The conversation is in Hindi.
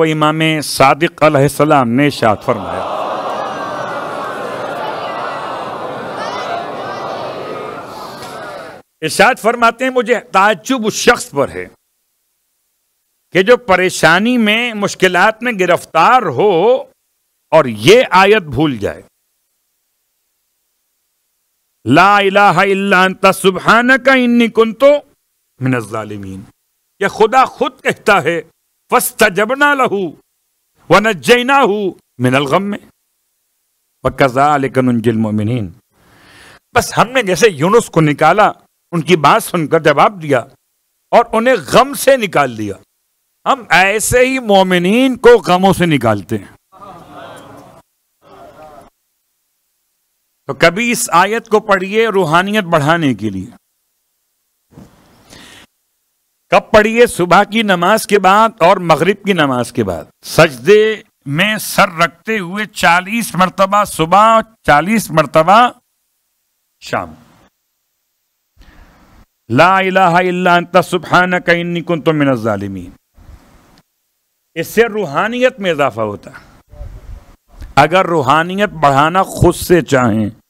वो इमाम सादिक अलैहिस्सलाम ने शाद फरमाया इशाद फरमाते हैं मुझे ताजुब उस शख्स पर है कि जो परेशानी में मुश्किलात में गिरफ्तार हो और ये आयत भूल जाए ला इलाहा इल्ला सुबहाना का इन्नी कुन तो मिनजालिमीन यह खुदा खुद कहता है जबना लहू व नजना हु बस हमने जैसे यूनुस को निकाला उनकी बात सुनकर जवाब दिया और उन्हें गम से निकाल दिया हम ऐसे ही मोमिन को गमों से निकालते हैं तो कभी इस आयत को पढ़िए रूहानियत बढ़ाने के लिए कब पढ़िए सुबह की नमाज के बाद और मगरिब की नमाज के बाद सजदे में सर रखते हुए चालीस मरतबा सुबह और चालीस मरतबा शाम ला इला सुबहाना कन्नी कन तो मिनजालिमी इससे रूहानियत में इजाफा होता अगर रूहानियत बढ़ाना खुद से चाहें